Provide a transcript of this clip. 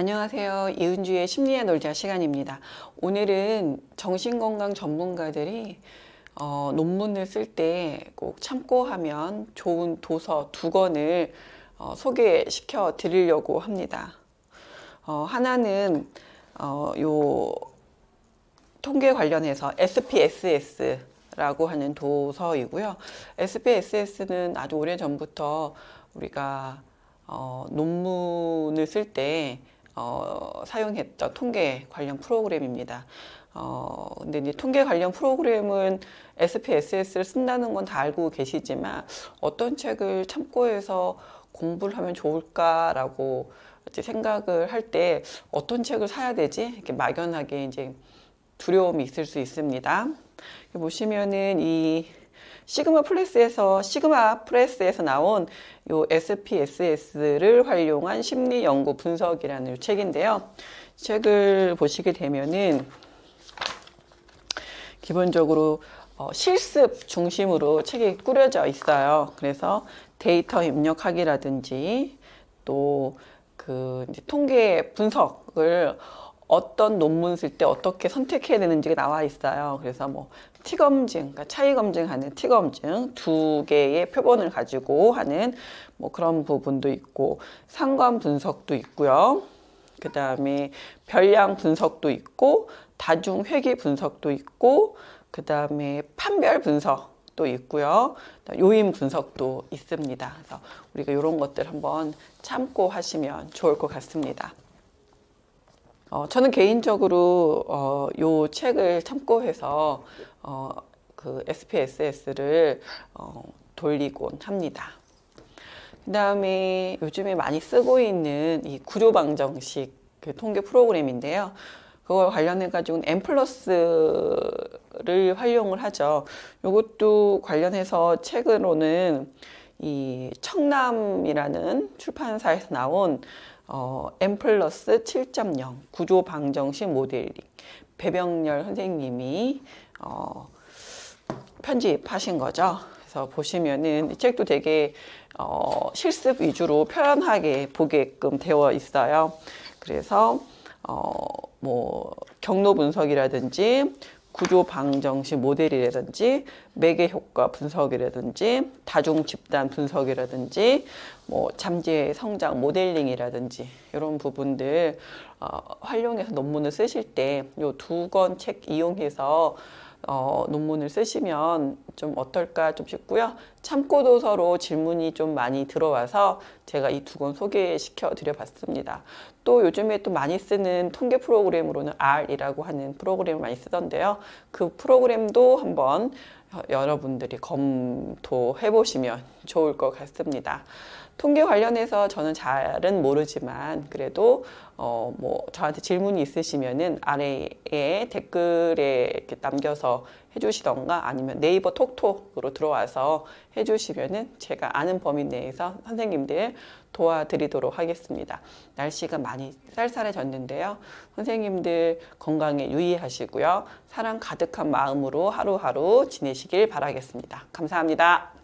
안녕하세요. 이은주의 심리의 놀자 시간입니다. 오늘은 정신건강 전문가들이 어, 논문을 쓸 때 꼭 참고하면 좋은 도서 두 권을 어, 소개시켜 드리려고 합니다. 어, 하나는 어, 요 통계 관련해서 SPSS라고 하는 도서이고요. SPSS는 아주 오래전부터 우리가 어, 논문을 쓸때 어, 사용했던 통계 관련 프로그램입니다. 어, 근데 이제 통계 관련 프로그램은 SPSS를 쓴다는 건 다 알고 계시지만 어떤 책을 참고해서 공부를 하면 좋을까라고 생각을 할 때 어떤 책을 사야 되지? 이렇게 막연하게 이제 두려움이 있을 수 있습니다. 보시면은 이 시그마 플렉스에서 시그마 프레스에서 나온 요 SPSS를 활용한 심리 연구 분석이라는 책인데요. 책을 보시게 되면은 기본적으로 어, 실습 중심으로 책이 꾸려져 있어요. 그래서 데이터 입력하기라든지 또 그 통계 분석을 어떤 논문 쓸 때 어떻게 선택해야 되는지가 나와 있어요. 그래서 뭐 티검증, 그러니까 차이 검증하는 티검증 두 개의 표본을 가지고 하는 뭐 그런 부분도 있고 상관 분석도 있고요. 그 다음에 별량 분석도 있고 다중 회계 분석도 있고 그 다음에 판별 분석도 있고요. 요인 분석도 있습니다. 그래서 우리가 이런 것들 한번 참고 하시면 좋을 것 같습니다. 어, 저는 개인적으로 어, 요 책을 참고해서 어, 그 SPSS를 어, 돌리곤 합니다. 그 다음에 요즘에 많이 쓰고 있는 이 구조방정식 그 통계 프로그램인데요. 그걸 관련해 가지고 는 N 플러스를 활용을 하죠. 이것도 관련해서 책으로는 이 청남이라는 출판사에서 나온 어, M 플러스 7.0 구조 방정식 모델링 배병렬 선생님이 어, 편집하신 거죠. 그래서 보시면은 이 책도 되게 어, 실습 위주로 편하게 보게끔 되어 있어요. 그래서 어, 뭐 경로 분석이라든지 구조 방정식 모델이라든지 매개 효과 분석이라든지 다중 집단 분석이라든지 뭐 잠재 성장 모델링이라든지 이런 부분들 어, 활용해서 논문을 쓰실 때이 두 권 책 이용해서 어, 논문을 쓰시면 좀 어떨까 좀 싶고요. 참고도서로 질문이 좀 많이 들어와서 제가 이 두 권 소개시켜 드려 봤습니다. 또 요즘에 또 많이 쓰는 통계 프로그램으로는 R이라고 하는 프로그램을 많이 쓰던데요. 그 프로그램도 한번 여러분들이 검토해 보시면 좋을 것 같습니다. 통계 관련해서 저는 잘은 모르지만 그래도 어뭐 저한테 질문이 있으시면은 아래에 댓글에 남겨서 해주시던가 아니면 네이버 톡톡으로 들어와서 해주시면은 제가 아는 범위 내에서 선생님들 도와드리도록 하겠습니다. 날씨가 많이 쌀쌀해졌는데요. 선생님들 건강에 유의하시고요. 사랑 가득한 마음으로 하루하루 지내시길 바라겠습니다. 감사합니다.